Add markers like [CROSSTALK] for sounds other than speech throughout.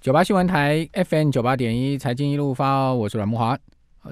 九八新闻台 FM 九八点一，财经一路发，我是阮木华。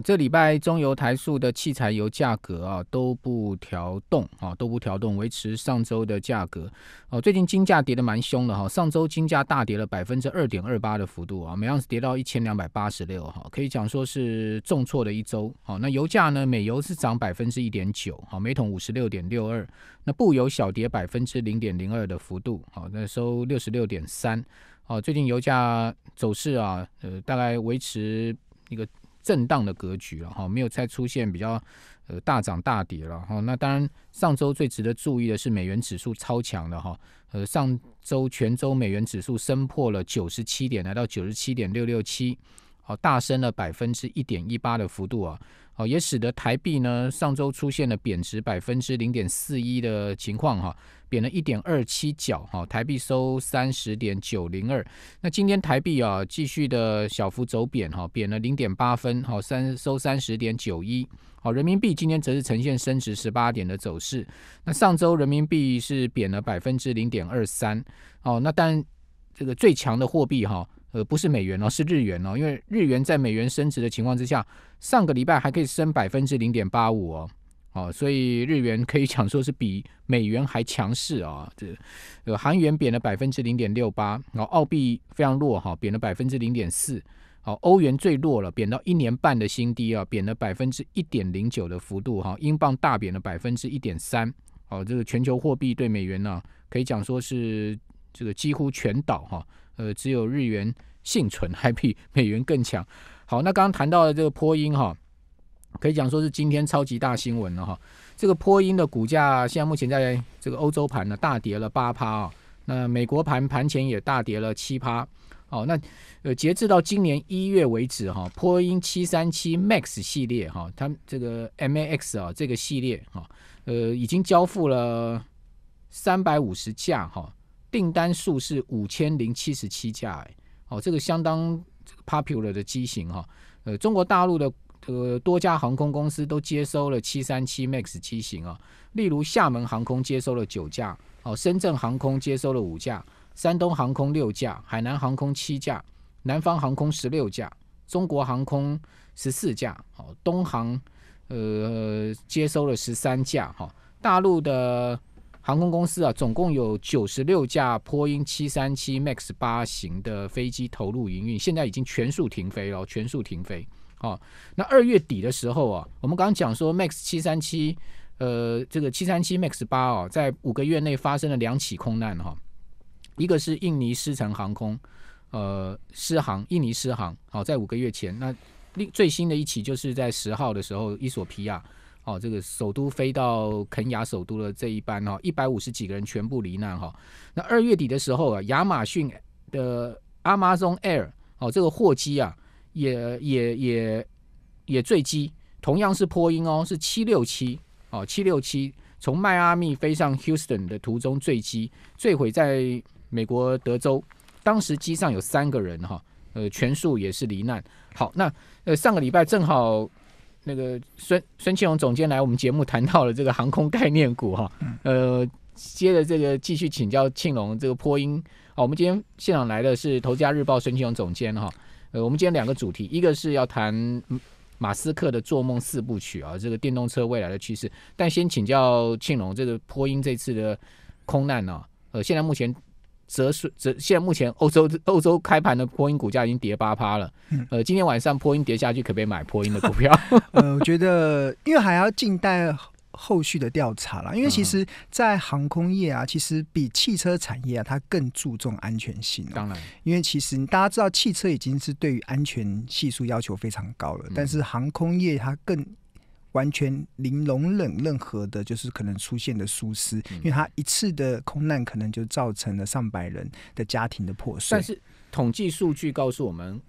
这礼拜中油台塑的汽柴油价格啊都不调动啊都不调动，维持上周的价格。哦，最近金价跌的蛮凶的哈，上周金价大跌了百分之二点二八的幅度啊，每盎司跌到一千两百八十六哈，可以讲说是重挫的一周。好，那油价呢？美油是涨百分之一点九，好，每桶五十六点六二。那布油小跌百分之零点零二的幅度，好，那收六十六点三。哦，最近油价走势啊，呃，大概维持一个震荡的格局，了。哈，没有再出现比较呃大涨大跌了哈。那当然，上周最值得注意的是美元指数超强的哈，呃，上周全周美元指数升破了九十七点，来到九十七点六六七，哦，大升了百分之一点一八的幅度啊，哦，也使得台币呢上周出现了贬值百分之零点四一的情况哈。贬了一点二七角，哈，台币收三十点九零二。那今天台币啊，继续的小幅走贬，哈，贬了零点八分，哈，三收三十点九一，好，人民币今天则是呈现升值十八点的走势。那上周人民币是贬了百分之零点二三，哦，那但这个最强的货币哈，呃，不是美元哦，是日元哦，因为日元在美元升值的情况之下，上个礼拜还可以升百分之零点八五哦。哦，所以日元可以讲说是比美元还强势啊！这呃韩元贬了百分之零点六八，然后澳币非常弱哈，贬了百分之零点四。好，欧元最弱了，贬到一年半的新低啊，贬了百分之一点零九的幅度哈。英镑大贬了百分之一点三。好，这个全球货币对美元呢，可以讲说是这个几乎全倒哈，呃，只有日元幸存，还比美元更强。好，那刚刚谈到的这个波音哈。可以讲说是今天超级大新闻了哈，这个波音的股价现在目前在这个欧洲盘呢大跌了八趴啊，那美国盘盘前也大跌了七趴哦。那呃，截至到今年一月为止哈，波音七三七 MAX 系列哈，它这个 MAX 啊这个系列哈，呃，已经交付了三百五十架哈，订单数是五千零七十七架哎，哦，这个相当 popular 的机型哈，呃，中国大陆的。呃，多家航空公司都接收了737 MAX 机型啊，例如厦门航空接收了九架，哦，深圳航空接收了五架，山东航空六架，海南航空七架，南方航空十六架，中国航空十四架，哦，东航呃接收了十三架，哈，大陆的航空公司啊，总共有九十六架波音737 MAX 八型的飞机投入营运，现在已经全数停飞了，全数停飞。哦，那二月底的时候啊，我们刚刚讲说 Max 七三七，呃，这个七三七 Max 八哦，在五个月内发生了两起空难哈。一个是印尼狮城航空，呃，狮航，印尼狮航，哦，在五个月前。那另最新的一起就是在十号的时候，伊索皮亚，哦，这个首都飞到肯雅首都的这一班哦，一百五十几个人全部罹难哈。那二月底的时候啊，亚马逊的 Amazon Air，哦，这个货机啊。也也也也坠机，同样是波音哦，是七六七哦，七六七从迈阿密飞上 Houston 的途中坠机，坠毁在美国德州。当时机上有三个人哈，呃，全数也是罹难。好，那呃上个礼拜正好那个孙孙庆荣总监来我们节目谈到了这个航空概念股哈，呃，接着这个继续请教庆荣这个波音。好，我们今天现场来的是《投家日报》孙庆荣总监哈。呃，我们今天两个主题，一个是要谈马斯克的“做梦四部曲”啊，这个电动车未来的趋势。但先请教庆隆，这个波音这次的空难呢？呃，现在目前折损折，现在目前欧洲欧洲开盘的波音股价已经跌八趴了。呃，今天晚上波音跌下去，可不可以买波音的股票？[LAUGHS] 呃，我觉得因为还要静待。后续的调查了，因为其实，在航空业啊，其实比汽车产业啊，它更注重安全性。当然，因为其实大家知道，汽车已经是对于安全系数要求非常高了，但是航空业它更完全零容忍任何的，就是可能出现的疏失，因为它一次的空难可能就造成了上百人的家庭的破碎。但是统计数据告诉我们。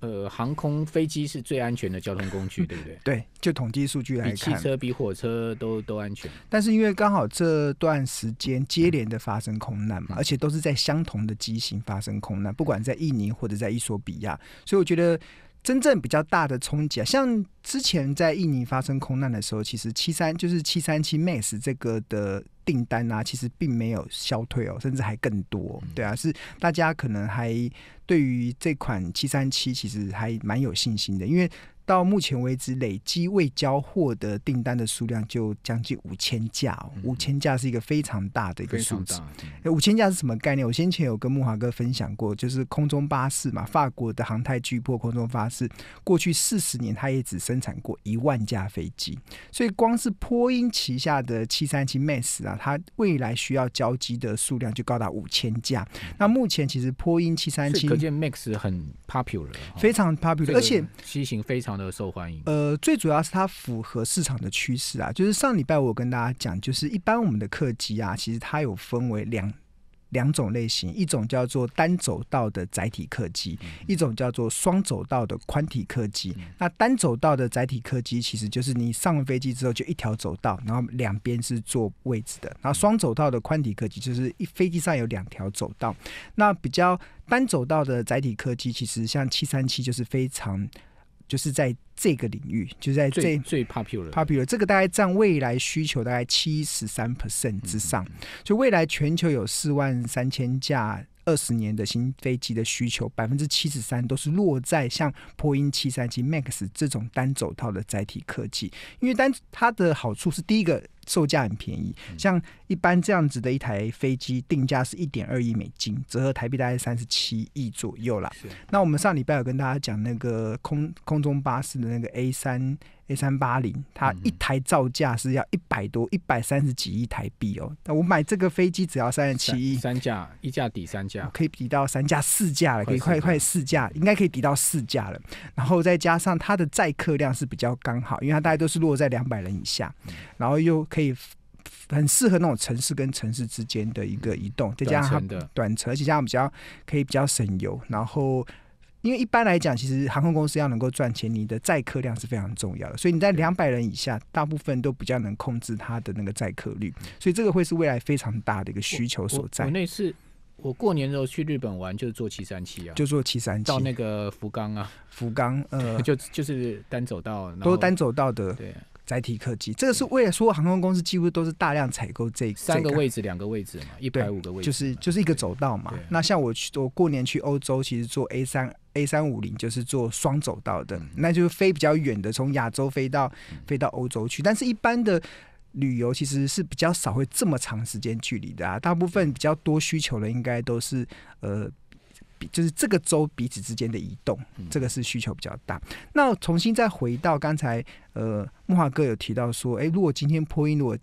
呃，航空飞机是最安全的交通工具，对不对？[LAUGHS] 对，就统计数据来看，比汽车、比火车都都安全。但是因为刚好这段时间接连的发生空难嘛，而且都是在相同的机型发生空难，不管在印尼或者在伊索比亚，所以我觉得真正比较大的冲击啊，像之前在印尼发生空难的时候，其实七三就是七三七 max 这个的。订单啊，其实并没有消退哦，甚至还更多。对啊，是大家可能还对于这款七三七，其实还蛮有信心的，因为。到目前为止，累积未交货的订单的数量就将近五千架。五千架是一个非常大的一个数字。哎，五千架是什么概念？我先前有跟木华哥分享过，就是空中巴士嘛，法国的航太巨破空中巴士，过去四十年它也只生产过一万架飞机。所以，光是波音旗下的七三七 MAX 啊，它未来需要交机的数量就高达五千架。那目前其实波音七三七，可见 MAX 很 popular，非常 popular，而且机型非常。的受欢迎，呃，最主要是它符合市场的趋势啊。就是上礼拜我跟大家讲，就是一般我们的客机啊，其实它有分为两两种类型，一种叫做单走道的载体客机，一种叫做双走道的宽体客机。那单走道的载体客机，其实就是你上了飞机之后就一条走道，然后两边是坐位置的。然后双走道的宽体客机，就是飞机上有两条走道。那比较单走道的载体客机，其实像七三七就是非常。就是在这个领域，就在最最 popular，popular 这个大概占未来需求大概七十三 percent 之上，就未来全球有四万三千架。二十年的新飞机的需求，百分之七十三都是落在像波音七三七 MAX 这种单走套的载体科技。因为单它的好处是第一个售价很便宜，像一般这样子的一台飞机定价是一点二亿美金，折合台币大概三十七亿左右啦。那我们上礼拜有跟大家讲那个空空中巴士的那个 A 三。A 三八零，它一台造价是要一百多一百三十几亿台币哦。那我买这个飞机只要三十七亿，三架一架抵三架，可以抵到三架四架了，可以快快四架，应该可以抵到四架了。然后再加上它的载客量是比较刚好，因为它大概都是落在两百人以下，然后又可以很适合那种城市跟城市之间的一个移动，再加上它短程，而且这样比较可以比较省油，然后。因为一般来讲，其实航空公司要能够赚钱，你的载客量是非常重要的。所以你在两百人以下，大部分都比较能控制它的那个载客率。所以这个会是未来非常大的一个需求所在。我那次我过年的时候去日本玩，就是坐七三七啊，就坐七三七到那个福冈啊，福冈呃，[LAUGHS] 就就是单走道，都单走道的，对。载体客机，这个是为了所有航空公司几乎都是大量采购这三个位置、两个位置嘛，一百五个位置，就是就是一个走道嘛。那像我去，我过年去欧洲，其实坐 A 三 A 三五零就是坐双走道的，那就是飞比较远的，从亚洲飞到飞到欧洲去。但是一般的旅游其实是比较少会这么长时间距离的，啊，大部分比较多需求的应该都是呃。就是这个周彼此之间的移动，这个是需求比较大。那重新再回到刚才，呃，木华哥有提到说，哎，如果今天破音，如果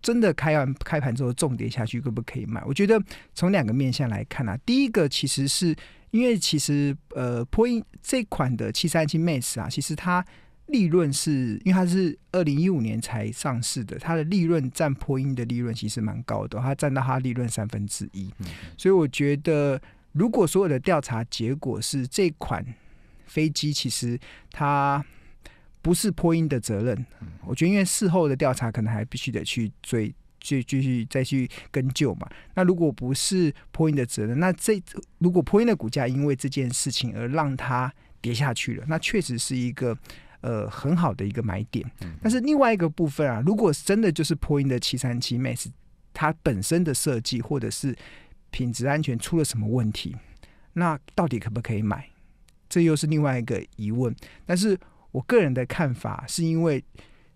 真的开完开盘之后重跌下去，可不可以买？我觉得从两个面向来看啊，第一个其实是因为其实呃，破音这款的七三七 m a x 啊，其实它利润是因为它是二零一五年才上市的，它的利润占破音的利润其实蛮高的，它占到它利润三分之一，所以我觉得。如果所有的调查结果是这款飞机其实它不是波音的责任，我觉得因为事后的调查可能还必须得去追、去继续再去跟救嘛。那如果不是波音的责任，那这如果波音的股价因为这件事情而让它跌下去了，那确实是一个呃很好的一个买点。但是另外一个部分啊，如果真的就是波音的七三七 MAX，它本身的设计或者是。品质安全出了什么问题？那到底可不可以买？这又是另外一个疑问。但是我个人的看法是因为，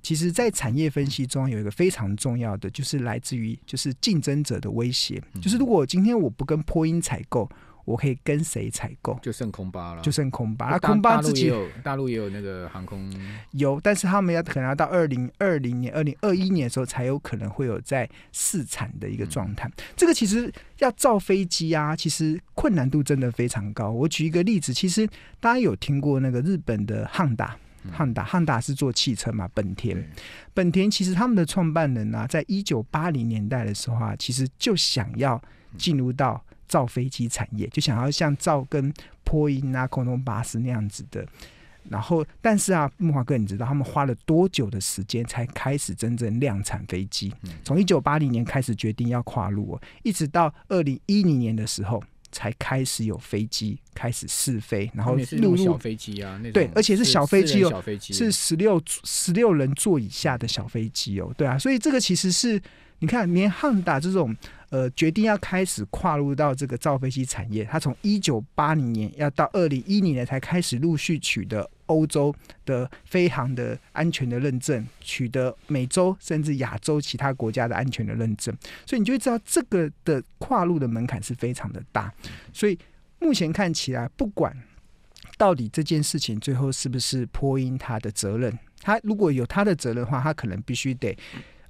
其实，在产业分析中有一个非常重要的，就是来自于就是竞争者的威胁。就是如果今天我不跟波音采购。我可以跟谁采购？就剩空巴了。就剩空巴，那空巴自己大陆也有，大陆也有那个航空。有，但是他们要可能要到二零二零年、二零二一年的时候，才有可能会有在试产的一个状态。这个其实要造飞机啊，其实困难度真的非常高。我举一个例子，其实大家有听过那个日本的汉达，汉达汉达是做汽车嘛，本田。本田其实他们的创办人啊，在一九八零年代的时候啊，其实就想要进入到。造飞机产业就想要像造跟波音啊空中巴士那样子的，然后但是啊，木华哥你知道他们花了多久的时间才开始真正量产飞机？从一九八零年开始决定要跨入，一直到二零一零年的时候才开始有飞机开始试飞，然后陆小飞机啊，对，而且是小飞机哦，是十六十六人座以下的小飞机哦，对啊，所以这个其实是你看连汉达这种。呃，决定要开始跨入到这个造飞机产业，他从一九八零年要到二零一零年才开始陆续取得欧洲的飞航的安全的认证，取得美洲甚至亚洲其他国家的安全的认证，所以你就会知道这个的跨入的门槛是非常的大，所以目前看起来，不管到底这件事情最后是不是波音他的责任，他如果有他的责任的话，他可能必须得。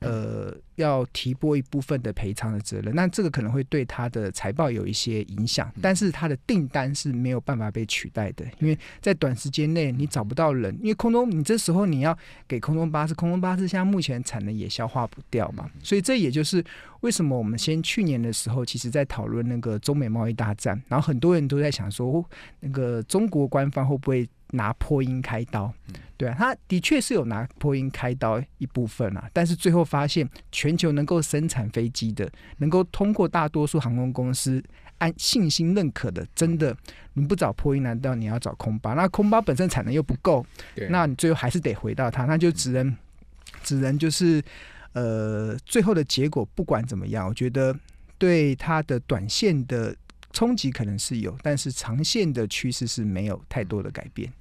呃，要提拨一部分的赔偿的责任，那这个可能会对他的财报有一些影响，但是他的订单是没有办法被取代的，因为在短时间内你找不到人，因为空中你这时候你要给空中巴士，空中巴士现在目前产能也消化不掉嘛，所以这也就是为什么我们先去年的时候，其实在讨论那个中美贸易大战，然后很多人都在想说，那个中国官方会不会？拿破音开刀，对啊，他的确是有拿破音开刀一部分啊，但是最后发现，全球能够生产飞机的，能够通过大多数航空公司按信心认可的，真的你不找破音，难道你要找空巴？那空巴本身产能又不够，那你最后还是得回到它，那就只能，只能就是，呃，最后的结果不管怎么样，我觉得对它的短线的。冲击可能是有，但是长线的趋势是没有太多的改变。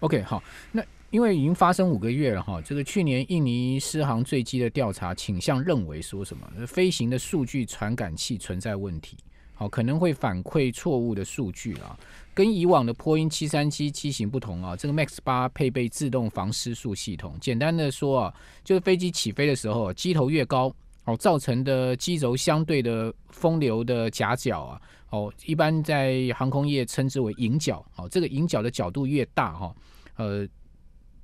OK，好，那因为已经发生五个月了哈，这个去年印尼失航坠机的调查倾向认为说什么？飞行的数据传感器存在问题，好，可能会反馈错误的数据啊。跟以往的波音七三七机型不同啊，这个 max 八配备自动防失速系统。简单的说啊，就是飞机起飞的时候，机头越高。哦，造成的机轴相对的风流的夹角啊，哦，一般在航空业称之为迎角。哦，这个迎角的角度越大哈，呃，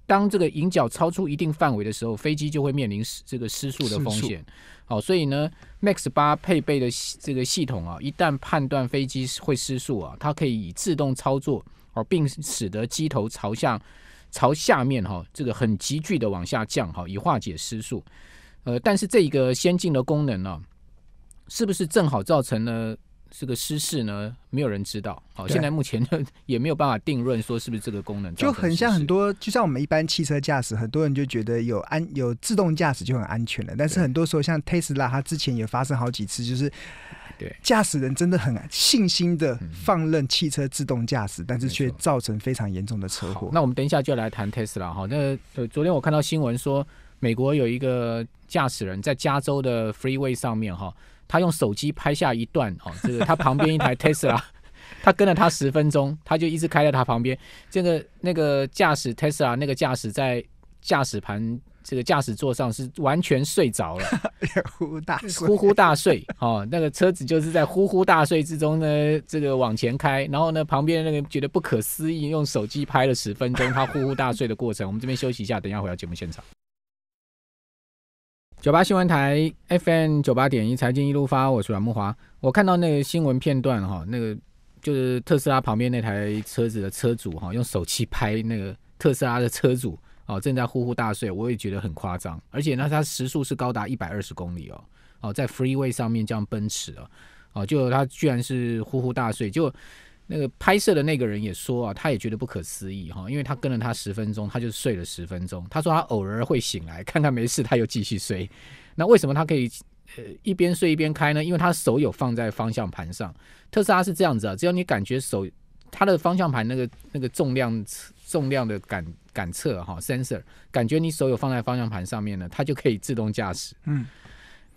当这个迎角超出一定范围的时候，飞机就会面临这个失速的风险。好，所以呢，max 八配备的这个系统啊，一旦判断飞机会失速啊，它可以以自动操作哦，并使得机头朝向朝下面哈，这个很急剧的往下降哈，以化解失速。呃，但是这一个先进的功能呢，是不是正好造成了这个失事呢？没有人知道。好，现在目前呢也没有办法定论，说是不是这个功能就很像很多，就像我们一般汽车驾驶，很多人就觉得有安有自动驾驶就很安全了。但是很多时候，像 Tesla，它之前也发生好几次，就是驾驶人真的很信心的放任汽车自动驾驶，但是却造成非常严重的车祸。那我们等一下就来谈 Tesla 哈。那昨天我看到新闻说。美国有一个驾驶人在加州的 freeway 上面哈，他用手机拍下一段哦，这个他旁边一台 [LAUGHS] Tesla，他跟了他十分钟，他就一直开在他旁边。这个那个驾驶 Tesla 那个驾驶在驾驶盘这个驾驶座上是完全睡着了，[LAUGHS] 呼呼大睡，呼呼大睡哦，那个车子就是在呼呼大睡之中呢，这个往前开，然后呢旁边那个觉得不可思议，用手机拍了十分钟他呼呼大睡的过程。我们这边休息一下，等下回到节目现场。九八新闻台 FM 九八点一，财经一路发，我是阮木华。我看到那个新闻片段哈，那个就是特斯拉旁边那台车子的车主哈，用手机拍那个特斯拉的车主哦，正在呼呼大睡，我也觉得很夸张。而且呢，他时速是高达一百二十公里哦，哦，在 free way 上面这样奔驰哦，哦，就他居然是呼呼大睡就。那个拍摄的那个人也说啊，他也觉得不可思议哈，因为他跟了他十分钟，他就睡了十分钟。他说他偶尔会醒来，看看没事，他又继续睡。那为什么他可以呃一边睡一边开呢？因为他手有放在方向盘上。特斯拉是这样子啊，只要你感觉手，它的方向盘那个那个重量重量的感感测哈 sensor，感觉你手有放在方向盘上面呢，它就可以自动驾驶。嗯。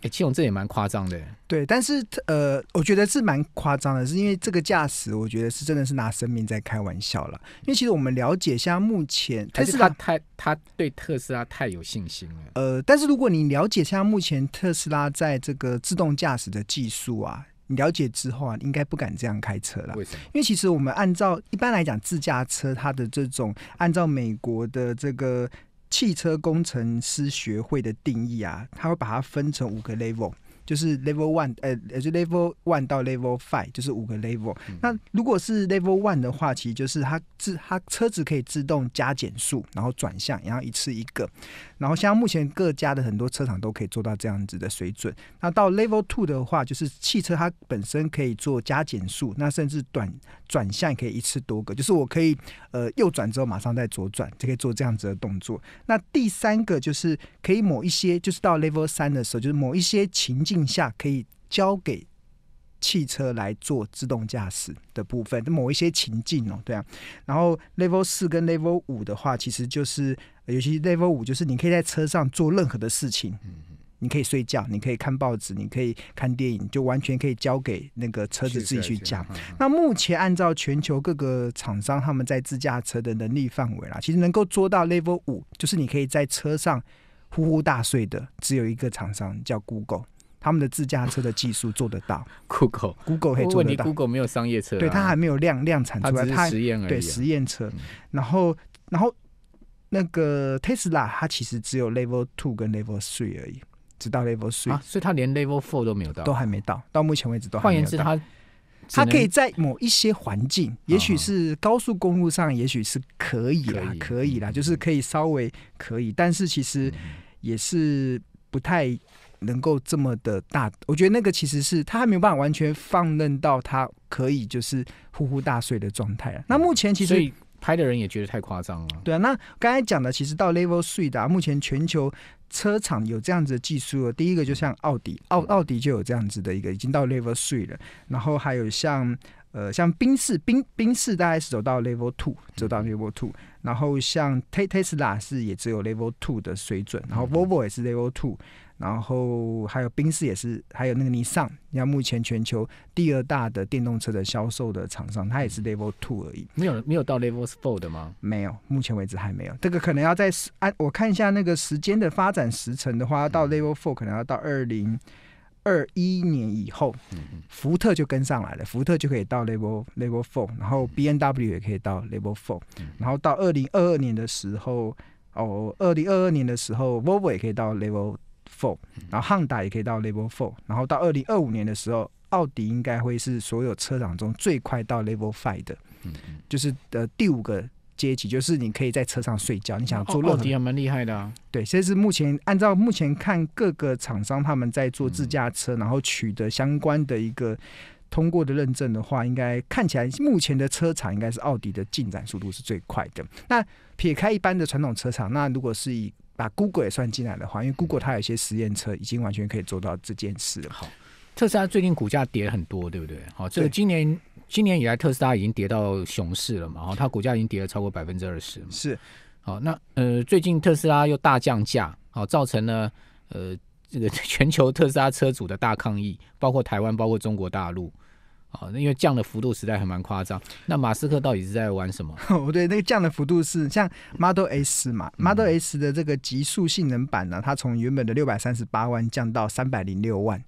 诶，其种这也蛮夸张的。对，但是呃，我觉得是蛮夸张的，是因为这个驾驶，我觉得是真的是拿生命在开玩笑了。因为其实我们了解，像目前特斯拉，他他对特斯拉太有信心了。呃，但是如果你了解像目前特斯拉在这个自动驾驶的技术啊，你了解之后啊，应该不敢这样开车了。为什么？因为其实我们按照一般来讲，自驾车它的这种按照美国的这个。汽车工程师学会的定义啊，他会把它分成五个 level，就是 level one，呃，就 level one 到 level five，就是五个 level。那如果是 level one 的话，其实就是它自它车子可以自动加减速，然后转向，然后一次一个。然后像目前各家的很多车厂都可以做到这样子的水准。那到 Level Two 的话，就是汽车它本身可以做加减速，那甚至短转向可以一次多个，就是我可以呃右转之后马上再左转，就可以做这样子的动作。那第三个就是可以某一些，就是到 Level 三的时候，就是某一些情境下可以交给汽车来做自动驾驶的部分。某一些情境哦，对啊。然后 Level 四跟 Level 五的话，其实就是。尤其 Level 五就是你可以在车上做任何的事情，你可以睡觉，你可以看报纸，你可以看电影，就完全可以交给那个车子自己去讲。那目前按照全球各个厂商他们在自驾车的能力范围啦，其实能够做到 Level 五，就是你可以在车上呼呼大睡的，只有一个厂商叫 Google，他们的自驾车的技术做得到。[LAUGHS] Google Google 可以做得到。Google 没有商业车，对它还没有量量产出来，它实验而已，对实验车。然后，然后。那个 Tesla 它其实只有 Level Two 跟 Level Three 而已，只到 Level Three，所以它连 Level Four 都没有到，都还没到。到目前为止都。换言之，它它可以在某一些环境，也许是高速公路上，也许是可以啦，可以啦，就是可以稍微可以，但是其实也是不太能够这么的大。我觉得那个其实是它还没有办法完全放任到它可以就是呼呼大睡的状态那目前其实。拍的人也觉得太夸张了。对啊，那刚才讲的其实到 Level Three 的，目前全球车厂有这样子的技术。第一个就像奥迪，奥奥迪就有这样子的一个，已经到 Level Three 了。然后还有像呃像宾士，宾宾士大概是走到 Level Two，走到 Level Two。然后像 T Tesla 是也只有 Level Two 的水准，然后 Volvo 也是 Level Two。然后还有宾士也是，还有那个尼桑，你看目前全球第二大的电动车的销售的厂商，它也是 Level Two 而已。没有没有到 Level Four 的吗？没有，目前为止还没有。这个可能要在按我看一下那个时间的发展时程的话，要到 Level Four 可能要到二零二一年以后，福特就跟上来了，福特就可以到 Level Level Four，然后 B N W 也可以到 Level Four，然后到二零二二年的时候哦，二零二二年的时候，v 沃 v o 也可以到 Level。Four，然后汉达也可以到 Level Four，然后到二零二五年的时候，奥迪应该会是所有车厂中最快到 Level Five 的，嗯，就是呃第五个阶级，就是你可以在车上睡觉，你想坐落迪还蛮厉害的，对，这是目前按照目前看各个厂商他们在做自驾车，然后取得相关的一个通过的认证的话，应该看起来目前的车厂应该是奥迪的进展速度是最快的。那撇开一般的传统车厂，那如果是以啊，Google 也算进来的话，因为 Google 它有一些实验车，已经完全可以做到这件事了。好，特斯拉最近股价跌很多，对不对？好，这个今年今年以来特斯拉已经跌到熊市了嘛？哦，它股价已经跌了超过百分之二十。是，好，那呃，最近特斯拉又大降价，好，造成了呃这个 [LAUGHS] 全球特斯拉车主的大抗议，包括台湾，包括中国大陆。哦，那因为降的幅度实在还蛮夸张。那马斯克到底是在玩什么？不 [LAUGHS] 对那个降的幅度是像 Model S 嘛，Model S 的这个极速性能版呢，它从原本的六百三十八万降到三百零六万，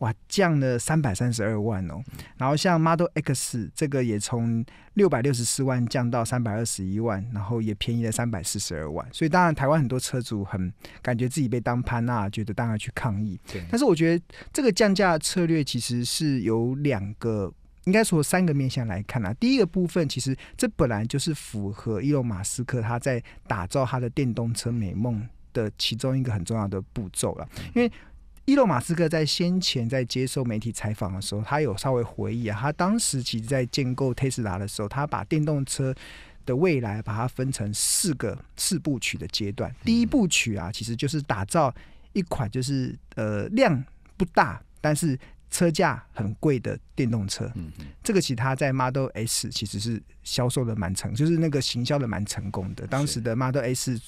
哇，降了三百三十二万哦。然后像 Model X 这个也从六百六十四万降到三百二十一万，然后也便宜了三百四十二万。所以当然台湾很多车主很感觉自己被当潘娜，觉得当然去抗议。但是我觉得这个降价策略其实是有两个。应该说，三个面向来看啊，第一个部分其实这本来就是符合伊隆马斯克他在打造他的电动车美梦的其中一个很重要的步骤了。因为伊隆马斯克在先前在接受媒体采访的时候，他有稍微回忆啊，他当时其实在建构特斯拉的时候，他把电动车的未来把它分成四个四部曲的阶段。第一部曲啊，其实就是打造一款就是呃量不大，但是车价很贵的电动车，这个其他它在 Model S 其实是销售的蛮成，就是那个行销的蛮成功的。当时的 Model S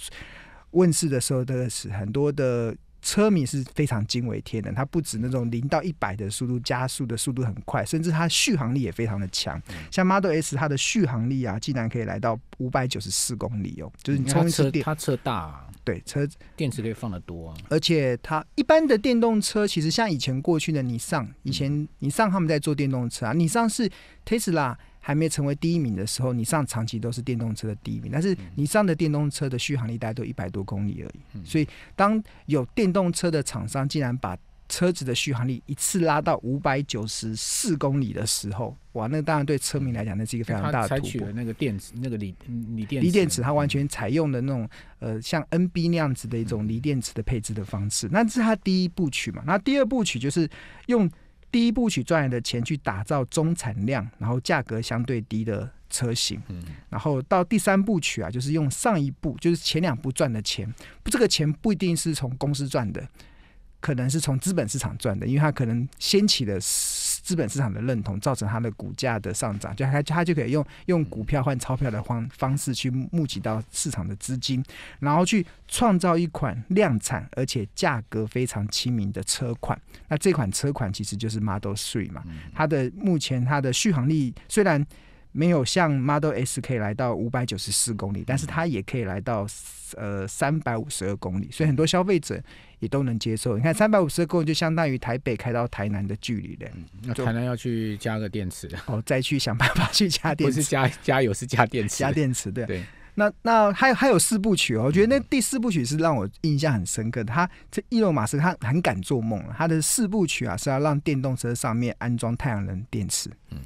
问世的时候，的是很多的。车迷是非常惊为天人，它不止那种零到一百的速度加速的速度很快，甚至它续航力也非常的强。像 Model S，它的续航力啊，竟然可以来到五百九十四公里哦，就是你充一次电。它车大，对车电池可以放的多啊。而且它一般的电动车，其实像以前过去的你上，以前你上他们在做电动车啊，你上是 Tesla。还没成为第一名的时候，你上长期都是电动车的第一名，但是你上的电动车的续航力大概都一百多公里而已。所以，当有电动车的厂商竟然把车子的续航力一次拉到五百九十四公里的时候，哇，那当然对车迷来讲，那是一个非常大的。采取了那个电池，那个锂锂电锂电池，它完全采用的那种呃，像 NB 那样子的一种锂电池的配置的方式。那这是它第一部曲嘛？那第二部曲就是用。第一部曲赚来的钱去打造中产量，然后价格相对低的车型，然后到第三部曲啊，就是用上一部，就是前两部赚的钱，这个钱不一定是从公司赚的，可能是从资本市场赚的，因为它可能掀起了。资本市场的认同，造成它的股价的上涨，就它它就可以用用股票换钞票的方方式去募集到市场的资金，然后去创造一款量产而且价格非常亲民的车款。那这款车款其实就是 Model Three 嘛，它的目前它的续航力虽然。没有像 Model S 可以来到五百九十四公里，但是它也可以来到呃三百五十二公里，所以很多消费者也都能接受。你看三百五十二公里就相当于台北开到台南的距离了。那台南要去加个电池哦，再去想办法去加 [LAUGHS] 电池，不是加加油是加电池，加电池对。对。那那还还有四部曲哦，我觉得那第四部曲是让我印象很深刻。的。它这伊洛马斯他很敢做梦他它的四部曲啊是要让电动车上面安装太阳能电池。嗯。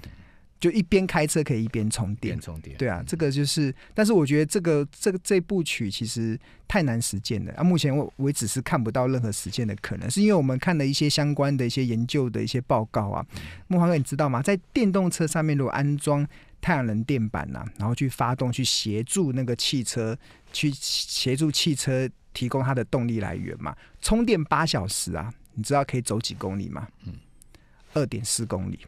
就一边开车可以一边充电，对啊，这个就是，但是我觉得这个这个这部曲其实太难实践了啊。目前为为止是看不到任何实践的可能，是因为我们看了一些相关的一些研究的一些报告啊。木华哥，你知道吗？在电动车上面如果安装太阳能电板呢，然后去发动去协助那个汽车去协助汽车提供它的动力来源嘛？充电八小时啊，你知道可以走几公里吗？嗯，二点四公里。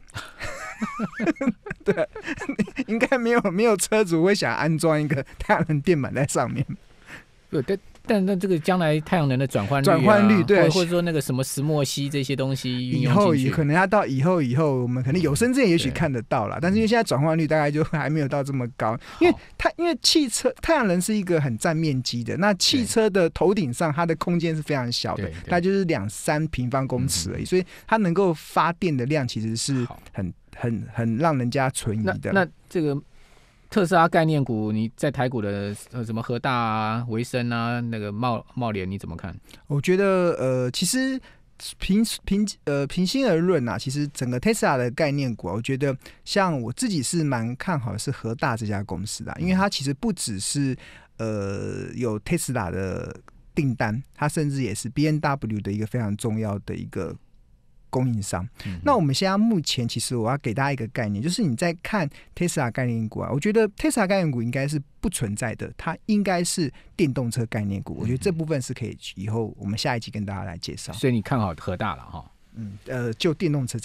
[LAUGHS] 对，[LAUGHS] 应该没有没有车主会想安装一个太阳能电板在上面。对，但但那这个将来太阳能的转换转换率，对，或者说那个什么石墨烯这些东西，以后可能要到以后以后，我们可能有生之年也许看得到了。但是因为现在转换率大概就还没有到这么高，因为太因为汽车太阳能是一个很占面积的，那汽车的头顶上它的空间是非常小的，它就是两三平方公尺而已，所以它能够发电的量其实是很。很很让人家存疑的。那那这个特斯拉概念股，你在台股的呃什么和大啊、维生啊、那个茂茂联你怎么看？我觉得呃，其实平平呃平心而论啊，其实整个特斯拉的概念股，我觉得像我自己是蛮看好是和大这家公司的，因为它其实不只是呃有特斯拉的订单，它甚至也是 B N W 的一个非常重要的一个。供应商。那我们现在目前，其实我要给大家一个概念，就是你在看 Tesla 概念股啊，我觉得 Tesla 概念股应该是不存在的，它应该是电动车概念股。我觉得这部分是可以以后我们下一集跟大家来介绍。所以你看好和大了哈？嗯，呃，就电动车。